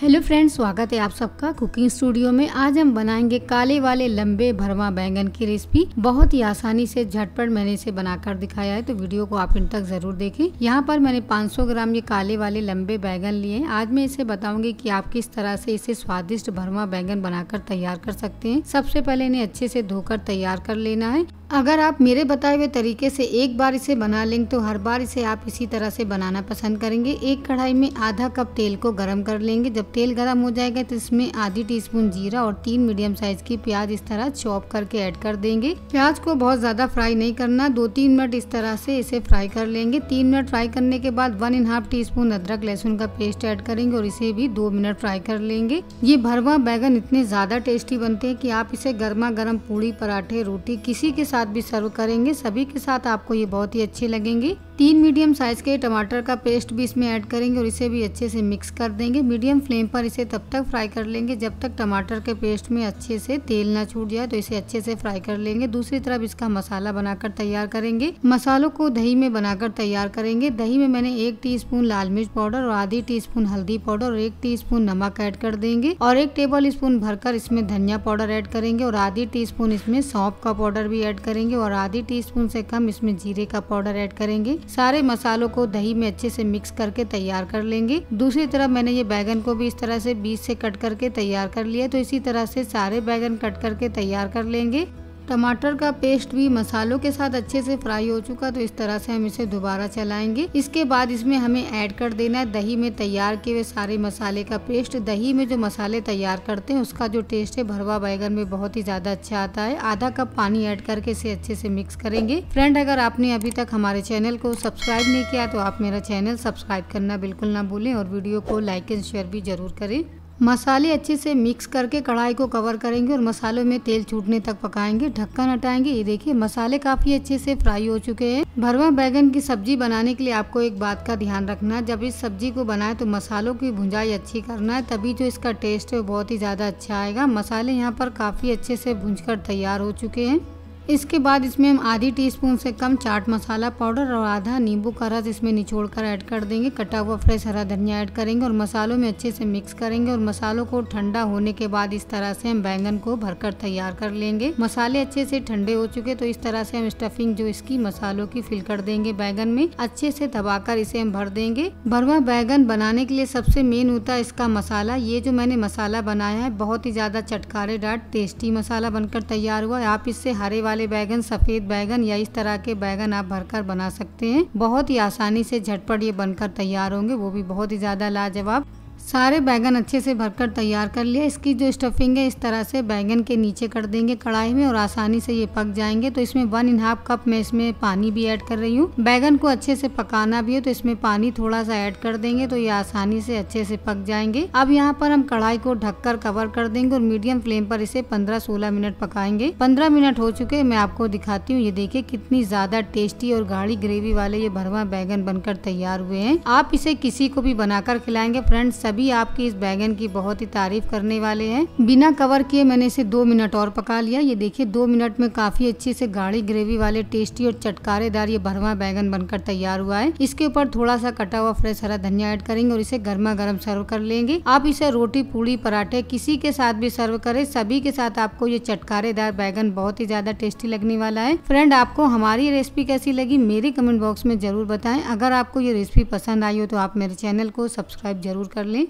hello friends स्वागत है आप सबका कुकिंग स्टूडियो में आज हम बनाएंगे काले वाले लंबे भरवा बैंगन की रेसिपी बहुत ही आसानी से झटपट मैंने इसे बनाकर दिखाया है तो वीडियो को आप इन तक जरूर देखें यहाँ पर मैंने 500 ग्राम ये काले वाले लंबे बैंगन लिए हैं आज मैं इसे बताऊंगी कि आप किस तरह से इसे स्वादिष्ट भरवा बैंगन बनाकर तैयार कर सकते हैं सबसे पहले इन्हें अच्छे से धोकर तैयार कर लेना है अगर आप मेरे बताए हुए तरीके से एक बार इसे बना लेंगे तो हर बार इसे आप इसी तरह से बनाना पसंद करेंगे एक कढ़ाई में आधा कप तेल को गर्म कर लेंगे जब तेल गर्म हो जाएगा तो इसमें आधी टीस्पून जीरा और तीन मीडियम साइज की प्याज इस तरह चॉप करके ऐड कर देंगे प्याज को बहुत ज़्यादा फ्राई नहीं करना दो तीन मिनट इस तरह से इसे फ्राई कर लेंगे तीन मिनट फ्राई करने के बाद one and half teaspoon अदरक लहसुन का पेस्ट एड करेंगे और इसे भी दो मिनट फ्राई कर लेंगे ये भरवा बैगन इतने ज़्यादा टेस्टी बनते हैं की आप इसे गर्मा गर्म पूड़ी पराठे रोटी किसी के साथ भी सर्व करेंगे सभी के साथ आपको ये बहुत ही अच्छी लगेंगी तीन मीडियम साइज के टमाटर का पेस्ट भी इसमें ऐड करेंगे और इसे भी अच्छे से मिक्स कर देंगे मीडियम फ्लेम पर इसे तब तक फ्राई कर लेंगे जब तक टमाटर के पेस्ट में अच्छे से तेल ना छूट जाए तो इसे अच्छे से फ्राई कर लेंगे दूसरी तरफ इसका मसाला बनाकर तैयार करेंगे मसालों को दही में बनाकर तैयार करेंगे दही में मैंने एक टी लाल मिर्च पाउडर और आधी टी हल्दी पाउडर और एक टी नमक एड कर देंगे और एक टेबल स्पून भरकर इसमें धनिया पाउडर एड करेंगे और आधी टी इसमें सौंप का पाउडर भी एड करेंगे और आधी टीस्पून से कम इसमें जीरे का पाउडर ऐड करेंगे सारे मसालों को दही में अच्छे से मिक्स करके तैयार कर लेंगे दूसरी तरफ मैंने ये बैगन को भी इस तरह से बीज से कट करके तैयार कर लिया तो इसी तरह से सारे बैगन कट करके तैयार कर लेंगे टमाटर का पेस्ट भी मसालों के साथ अच्छे से फ्राई हो चुका तो इस तरह से हम इसे दोबारा चलाएंगे इसके बाद इसमें हमें ऐड कर देना है दही में तैयार किए हुए सारे मसाले का पेस्ट दही में जो मसाले तैयार करते हैं उसका जो टेस्ट है भरवा बैगन में बहुत ही ज़्यादा अच्छा आता है आधा कप पानी ऐड करके इसे अच्छे से मिक्स करेंगे फ्रेंड अगर आपने अभी तक हमारे चैनल को सब्सक्राइब नहीं किया तो आप मेरा चैनल सब्सक्राइब करना बिल्कुल ना भूलें और वीडियो को लाइक एंड शेयर भी जरूर करें मसाले अच्छे से मिक्स करके कढ़ाई को कवर करेंगे और मसालों में तेल छूटने तक पकाएंगे ढक्कन हटाएंगे ये देखिए मसाले काफ़ी अच्छे से फ्राई हो चुके हैं भरवा बैगन की सब्जी बनाने के लिए आपको एक बात का ध्यान रखना है जब इस सब्जी को बनाए तो मसालों की भुंजाई अच्छी करना है तभी जो इसका टेस्ट है बहुत ही ज़्यादा अच्छा आएगा मसाले यहाँ पर काफ़ी अच्छे से भूंज तैयार हो चुके हैं इसके बाद इसमें हम आधी टीस्पून से कम चाट मसाला पाउडर और आधा नींबू का रस इसमें निचोड़ कर ऐड कर देंगे कटा हुआ फ्रेश हरा धनिया ऐड करेंगे और मसालों में अच्छे से मिक्स करेंगे और मसालों को ठंडा होने के बाद इस तरह से हम बैंगन को भरकर तैयार कर लेंगे मसाले अच्छे से ठंडे हो चुके तो इस तरह से हम स्टफिंग जो इसकी मसालों की फिल कर देंगे बैगन में अच्छे से दबाकर इसे हम भर देंगे भरवा बैंगन बनाने के लिए सबसे मेन होता है इसका मसाला ये जो मैंने मसाला बनाया है बहुत ही ज्यादा चटकारेदार टेस्टी मसाला बनकर तैयार हुआ है आप इससे हरे वाले वाले बैगन सफ़ेद बैगन या इस तरह के बैगन आप भरकर बना सकते हैं बहुत ही आसानी से झटपट ये बनकर तैयार होंगे वो भी बहुत ही ज़्यादा लाजवाब सारे बैगन अच्छे से भरकर तैयार कर लिया इसकी जो स्टफिंग है इस तरह से बैगन के नीचे कर देंगे कढ़ाई में और आसानी से ये पक जाएंगे तो इसमें वन एंड हाफ कप मैं इसमें पानी भी ऐड कर रही हूँ बैगन को अच्छे से पकाना भी है तो इसमें पानी थोड़ा सा ऐड कर देंगे तो ये आसानी से अच्छे से पक जाएंगे अब यहाँ पर हम कढ़ाई को ढककर कवर कर देंगे और मीडियम फ्लेम पर इसे पंद्रह सोलह मिनट पकाएंगे पंद्रह मिनट हो चुके मैं आपको दिखाती हूँ ये देखिए कितनी ज्यादा टेस्टी और गाढ़ी ग्रेवी वाले ये भरवा बैगन बनकर तैयार हुए हैं आप इसे किसी को भी बनाकर खिलाएंगे फ्रेंड्स सभी आपके इस बैगन की बहुत ही तारीफ करने वाले हैं बिना कवर किए मैंने इसे दो मिनट और पका लिया ये देखिए दो मिनट में काफी अच्छे से गाढ़ी ग्रेवी वाले टेस्टी और चटकारेदार ये भरवा बैगन बनकर तैयार हुआ है इसके ऊपर थोड़ा सा कटा हुआ फ्रेश हरा धनिया ऐड करेंगे और इसे गर्मा गर्म सर्व कर लेंगे आप इसे रोटी पूड़ी पराठे किसी के साथ भी सर्व करें सभी के साथ आपको ये चटकारेदार बैगन बहुत ही ज्यादा टेस्टी लगने वाला है फ्रेंड आपको हमारी रेसिपी कैसी लगी मेरे कमेंट बॉक्स में जरूर बताएं अगर आपको ये रेसिपी पसंद आई हो तो आप मेरे चैनल को सब्सक्राइब जरूर कर लें